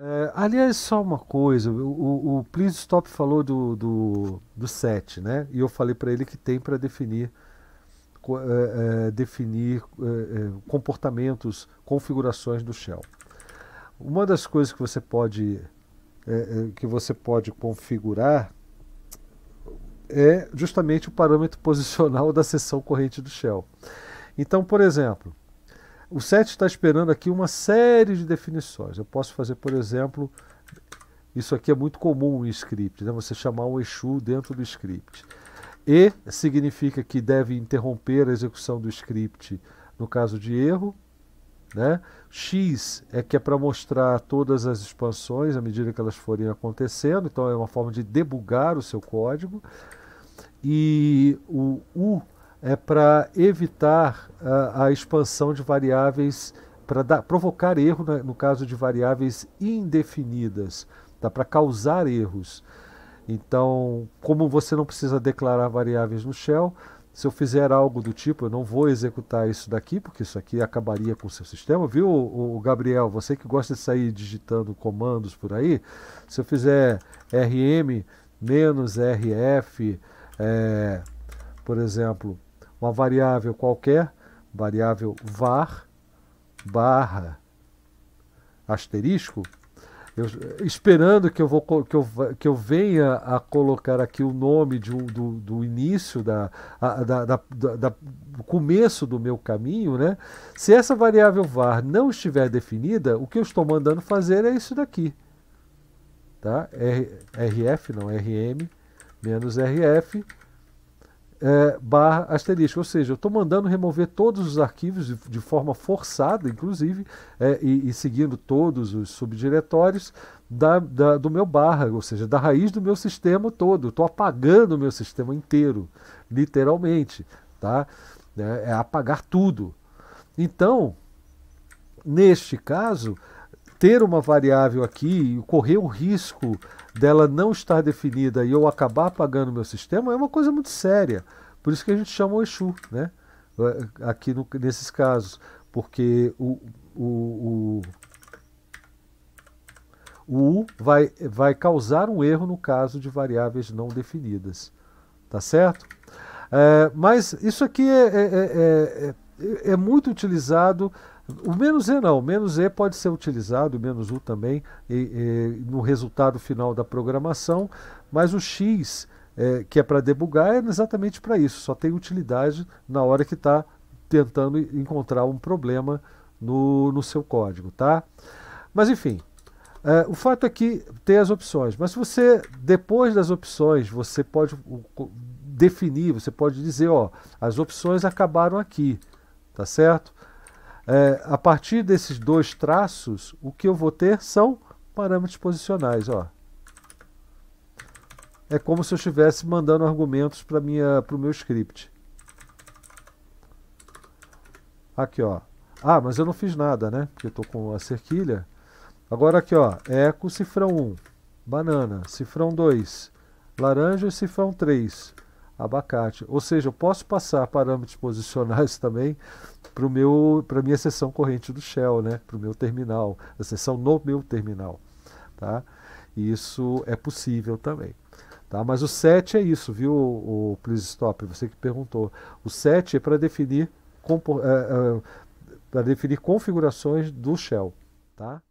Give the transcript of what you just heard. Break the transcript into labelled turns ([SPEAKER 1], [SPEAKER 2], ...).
[SPEAKER 1] É, aliás, só uma coisa, o, o Please Stop falou do, do, do set, né? E eu falei para ele que tem para é, é, definir, é, é, definir comportamentos, configurações do shell. Uma das coisas que você pode, é, que você pode configurar é justamente o parâmetro posicional da seção corrente do shell. Então, por exemplo, o set está esperando aqui uma série de definições. Eu posso fazer, por exemplo, isso aqui é muito comum em script, né? você chamar um Exu dentro do script. E significa que deve interromper a execução do script no caso de erro. Né? X é que é para mostrar todas as expansões à medida que elas forem acontecendo, então é uma forma de debugar o seu código. E o U é para evitar a, a, expansão de variáveis, para provocar erro né, no caso de variáveis indefinidas, tá? para causar erros. Então, como você não precisa declarar variáveis no shell, se eu fizer algo do tipo, eu não vou executar isso daqui, porque isso aqui acabaria com o seu sistema, viu, o Gabriel? Você que gosta de sair digitando comandos por aí, se eu fizer rm rf, é, por exemplo, uma variável qualquer, variável var barra asterisco, eu, esperando que eu, vou, que, eu, que eu venha a colocar aqui o nome de, do, do início, da, a, da, da, da, do começo do meu caminho, né? se essa variável var não estiver definida, o que eu estou mandando fazer é isso daqui. Tá? R, RF, não, RM, menos RF, é, barra asterisco. Ou seja, eu estou mandando remover todos os arquivos de, de forma forçada, inclusive, é, e, e, seguindo todos os subdiretórios da, da, do meu barra, ou seja, da raiz do meu sistema todo. Estou apagando o meu sistema inteiro, literalmente. Tá? É, é apagar tudo. Então, neste caso, ter uma variável aqui e correr o risco dela não estar definida e eu acabar pagando meu sistema é uma coisa muito séria. Por isso que a gente chama o Exu, né? É, aqui no, nesses casos. Porque o, o, o, o U vai, vai causar um erro no caso de variáveis não definidas. Tá certo? É, mas isso aqui é, é, é, é, é muito utilizado o menos E não, o menos E pode ser utilizado, o menos U também, e, e, no resultado final da programação, mas o X, é, que é para debugar, é exatamente para isso, só tem utilidade na hora que está tentando encontrar um problema no, no seu código, tá? Mas enfim, é, o fato é que tem as opções, mas se você, depois das opções, você pode definir, você pode dizer, ó, as opções acabaram aqui, tá certo? É, a partir desses dois traços, o que eu vou ter são parâmetros posicionais. Ó. É como se eu estivesse mandando argumentos para o meu script. Aqui, ó. Ah, mas eu não fiz nada, né? Porque eu estou com a cerquilha. Agora aqui, ó. Eco, cifrão 1. Banana, cifrão 2. Laranja, cifrão 3 abacate. Ou seja, eu posso passar parâmetros posicionais também para a minha seção corrente do Shell, né? para o meu terminal, a seção no meu terminal. Tá? Isso é possível também. Tá? Mas o set é isso, viu, o, Please Stop, você que perguntou. O set é para definir, é, é, definir configurações do Shell. Tá?